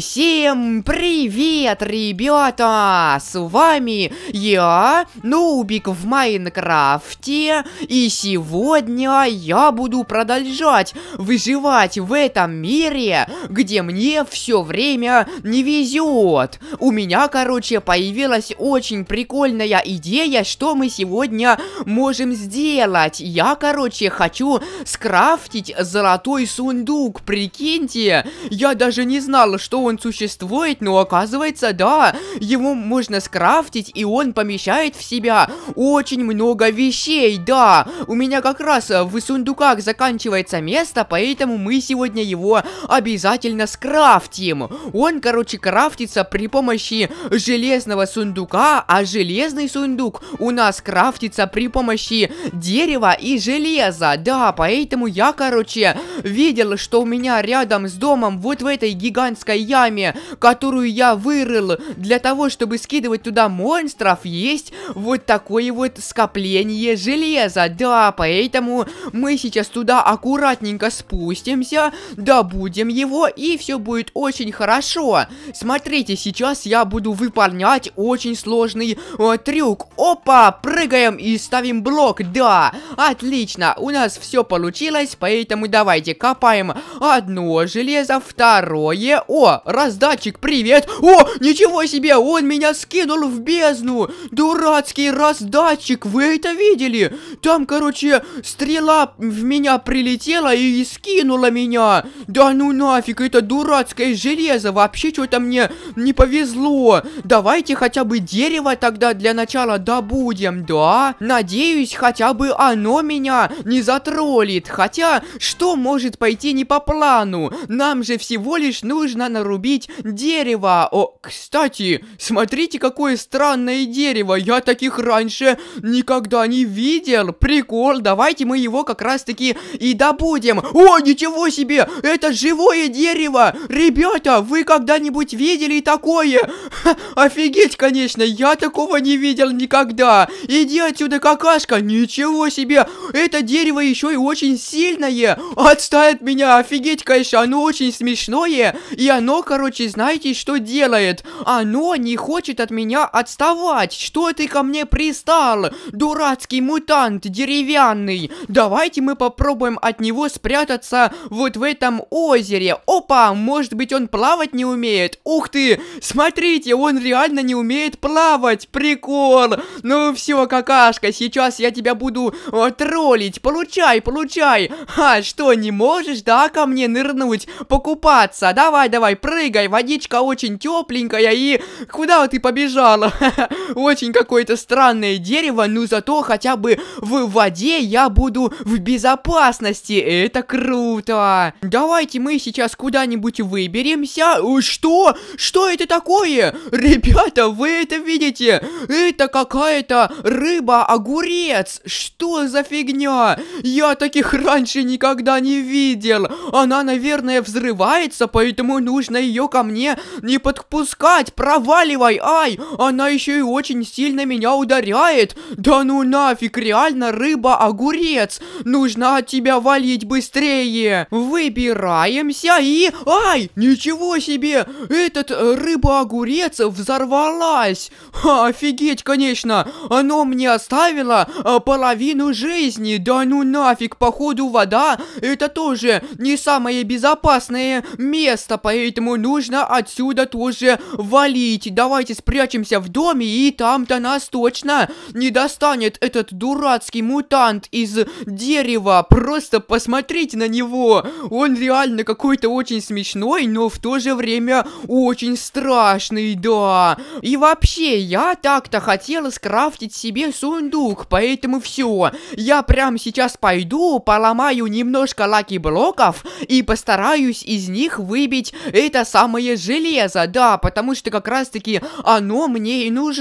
Всем привет, ребята! С вами я, Нубик в Майнкрафте, и сегодня я буду продолжать выживать в этом мире, где мне все время не везет. У меня, короче, появилась очень прикольная идея, что мы сегодня можем сделать. Я, короче, хочу скрафтить золотой сундук, прикиньте, я даже не знал, что он существует, но оказывается, да, его можно скрафтить, и он помещает в себя очень много вещей, да. У меня как раз в сундуках заканчивается место, поэтому мы сегодня его обязательно скрафтим. Он, короче, крафтится при помощи железного сундука, а железный сундук у нас крафтится при помощи дерева и железа, да, поэтому я, короче, видел, что у меня рядом с домом вот в этой гигантской мерзкой яме, которую я вырыл для того, чтобы скидывать туда монстров, есть вот такое вот скопление железа. Да, поэтому мы сейчас туда аккуратненько спустимся, добудем его, и все будет очень хорошо. Смотрите, сейчас я буду выполнять очень сложный э, трюк. Опа, прыгаем и ставим блок, да. Отлично, у нас все получилось, поэтому давайте копаем одно железо, второе. О, о, раздатчик, привет! О, ничего себе, он меня скинул в бездну! Дурацкий раздатчик, вы это видели? Там, короче, стрела в меня прилетела и скинула меня. Да ну нафиг, это дурацкое железо, вообще что-то мне не повезло. Давайте хотя бы дерево тогда для начала добудем, да? Надеюсь, хотя бы оно меня не затроллит. Хотя, что может пойти не по плану? Нам же всего лишь нужно нарубить дерево. О, кстати, смотрите, какое странное дерево. Я таких раньше никогда не видел. Прикол, давайте мы его как раз-таки и добудем. О, ничего себе, это живое дерево. Ребята, вы когда-нибудь видели такое? Ха, офигеть, конечно, я такого не видел никогда. Иди отсюда, какашка. Ничего себе, это дерево еще и очень сильное. Отстань от меня, офигеть, конечно, оно очень смешное. И оно оно, короче, знаете, что делает? Оно не хочет от меня отставать. Что ты ко мне пристал, дурацкий мутант деревянный? Давайте мы попробуем от него спрятаться вот в этом озере. Опа, может быть он плавать не умеет? Ух ты, смотрите, он реально не умеет плавать. Прикол. Ну все, какашка, сейчас я тебя буду о, э, троллить. Получай, получай. А, что, не можешь, да, ко мне нырнуть, покупаться? Давай, давай давай, прыгай, водичка очень тепленькая и... Куда ты побежала? Очень какое-то странное дерево, ну зато хотя бы в воде я буду в безопасности. Это круто. Давайте мы сейчас куда-нибудь выберемся. Что? Что это такое? Ребята, вы это видите? Это какая-то рыба-огурец. Что за фигня? Я таких раньше никогда не видел. Она, наверное, взрывается, поэтому нужно нужно ее ко мне не подпускать! Проваливай! Ай! Она еще и очень сильно меня ударяет! Да ну нафиг, реально рыба-огурец! Нужно от тебя валить быстрее! Выбираемся и... Ай! Ничего себе! Этот э, рыба-огурец взорвалась! Ха, офигеть, конечно! Оно мне оставило э, половину жизни! Да ну нафиг, походу вода это тоже не самое безопасное место, по идее поэтому нужно отсюда тоже валить. Давайте спрячемся в доме, и там-то нас точно не достанет этот дурацкий мутант из дерева. Просто посмотрите на него. Он реально какой-то очень смешной, но в то же время очень страшный, да. И вообще, я так-то хотела скрафтить себе сундук, поэтому все. Я прям сейчас пойду, поломаю немножко лаки-блоков и постараюсь из них выбить это самое железо, да, потому что как раз-таки оно мне и нужно.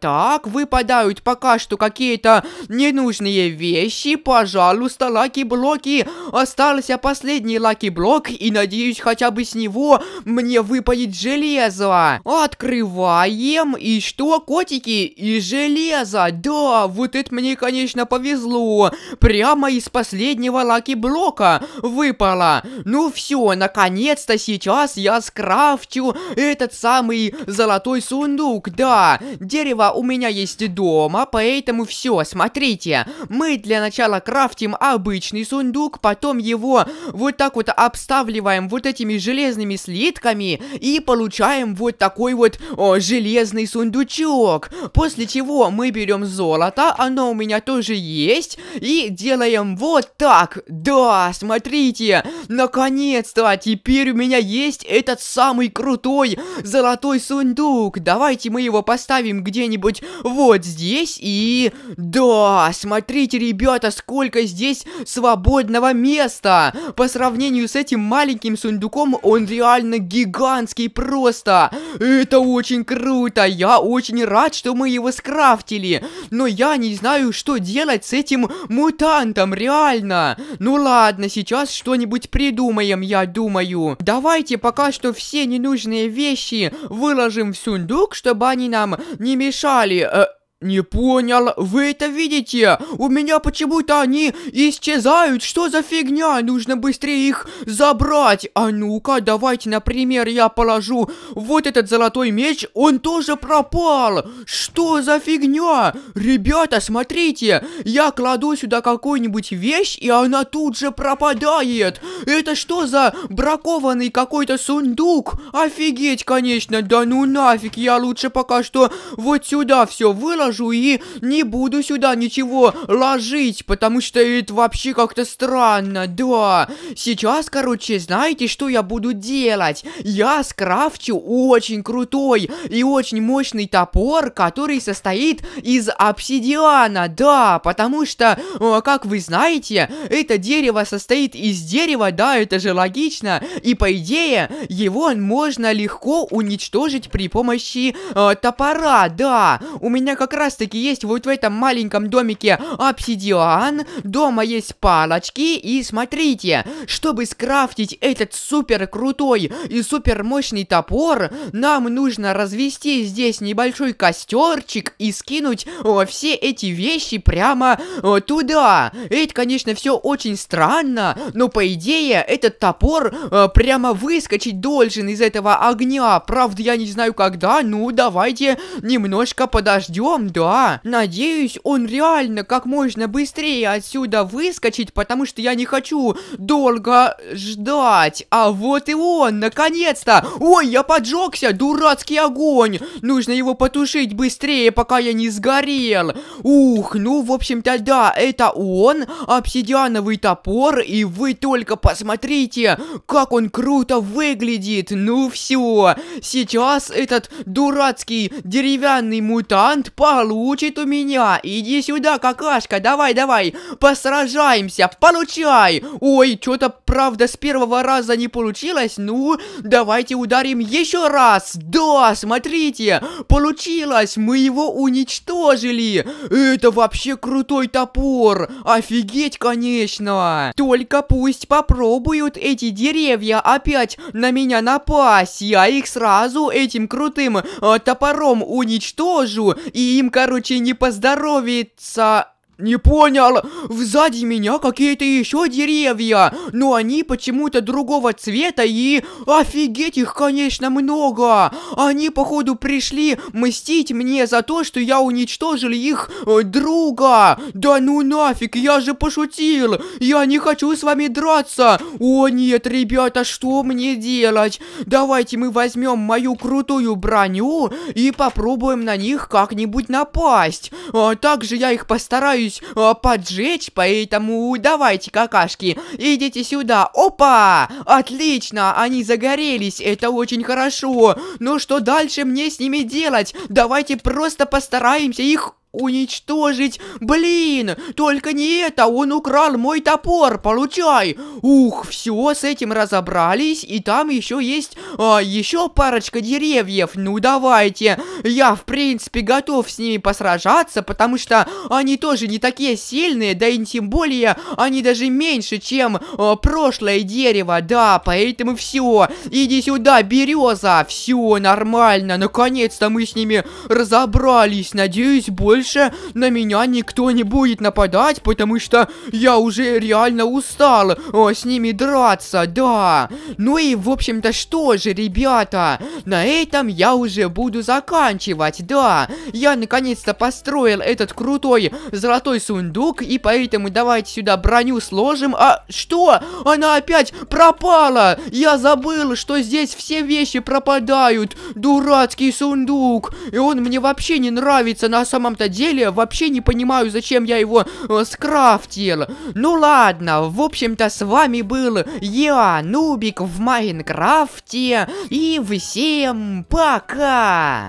Так, выпадают пока что какие-то ненужные вещи. Пожалуйста, лаки-блоки. Остался последний лаки-блок, и надеюсь, хотя бы с него мне выпадет железо. Открываем, и что, котики? И железо, да, вот это мне, конечно, повезло. Прямо из последнего лаки-блока выпало. Ну все, наконец-то сейчас сейчас я скрафтю этот самый золотой сундук, да. Дерево у меня есть дома, поэтому все, смотрите. Мы для начала крафтим обычный сундук, потом его вот так вот обставливаем вот этими железными слитками и получаем вот такой вот о, железный сундучок. После чего мы берем золото, оно у меня тоже есть, и делаем вот так. Да, смотрите, наконец-то, теперь у меня есть есть этот самый крутой золотой сундук. Давайте мы его поставим где-нибудь вот здесь. И... Да, смотрите, ребята, сколько здесь свободного места. По сравнению с этим маленьким сундуком, он реально гигантский просто. Это очень круто. Я очень рад, что мы его скрафтили. Но я не знаю, что делать с этим мутантом, реально. Ну ладно, сейчас что-нибудь придумаем, я думаю. Давайте пока что все ненужные вещи выложим в сундук, чтобы они нам не мешали. Э, не понял, вы это видите? У меня почему-то они исчезают, что за фигня? Нужно быстрее их забрать. А ну-ка, давайте, например, я положу вот этот золотой меч, он тоже пропал. Что за фигня? Ребята, смотрите, я кладу сюда какую-нибудь вещь, и она тут же пропадает. Это что за бракованный какой-то сундук? Офигеть, конечно, да ну нафиг, я лучше пока что вот сюда все выложу ляжу и не буду сюда ничего ложить, потому что это вообще как-то странно, да. Сейчас, короче, знаете, что я буду делать? Я скрафчу очень крутой и очень мощный топор, который состоит из обсидиана, да, потому что, э, как вы знаете, это дерево состоит из дерева, да, это же логично, и по идее его можно легко уничтожить при помощи э, топора, да. У меня как раз таки есть вот в этом маленьком домике обсидиан, дома есть палочки, и смотрите, чтобы скрафтить этот супер крутой и супер мощный топор, нам нужно развести здесь небольшой костерчик и скинуть о, э, все эти вещи прямо о, э, туда. Это, конечно, все очень странно, но по идее этот топор о, э, прямо выскочить должен из этого огня. Правда, я не знаю когда, ну давайте немножко подождем да. Надеюсь, он реально как можно быстрее отсюда выскочить, потому что я не хочу долго ждать. А вот и он, наконец-то. Ой, я поджегся, дурацкий огонь. Нужно его потушить быстрее, пока я не сгорел. Ух, ну, в общем-то, да, это он, обсидиановый топор, и вы только посмотрите, как он круто выглядит. Ну все, сейчас этот дурацкий деревянный мутант по получит у меня. Иди сюда, какашка, давай, давай, посражаемся, получай. Ой, что-то правда с первого раза не получилось. Ну, давайте ударим еще раз. Да, смотрите, получилось, мы его уничтожили. Это вообще крутой топор. Офигеть, конечно. Только пусть попробуют эти деревья опять на меня напасть. Я их сразу этим крутым э, топором уничтожу, и им им, короче, не поздоровится. Не понял. Сзади меня какие-то еще деревья, но они почему-то другого цвета и... Офигеть, их, конечно, много. Они, походу, пришли мстить мне за то, что я уничтожил их э, друга. Да ну нафиг, я же пошутил. Я не хочу с вами драться. О нет, ребята, что мне делать? Давайте мы возьмем мою крутую броню и попробуем на них как-нибудь напасть. А также я их постараюсь собираюсь э, поджечь, поэтому давайте, какашки, идите сюда. Опа! Отлично, они загорелись, это очень хорошо. но ну что дальше мне с ними делать? Давайте просто постараемся их уничтожить. Блин, только не это, он украл мой топор, получай. Ух, все, с этим разобрались, и там еще есть а, еще парочка деревьев. Ну давайте, я в принципе готов с ними посражаться, потому что они тоже не такие сильные, да и тем более они даже меньше, чем а, прошлое дерево, да, поэтому все. Иди сюда, береза, все нормально, наконец-то мы с ними разобрались, надеюсь, больше больше на меня никто не будет нападать, потому что я уже реально устал о, с ними драться, да. Ну и, в общем-то, что же, ребята, на этом я уже буду заканчивать, да. Я наконец-то построил этот крутой золотой сундук, и поэтому давайте сюда броню сложим. А что? Она опять пропала! Я забыл, что здесь все вещи пропадают. Дурацкий сундук. И он мне вообще не нравится на самом-то деле деле вообще не понимаю, зачем я его э, скрафтил. Ну ладно, в общем-то с вами был я, Нубик в Майнкрафте. И всем пока!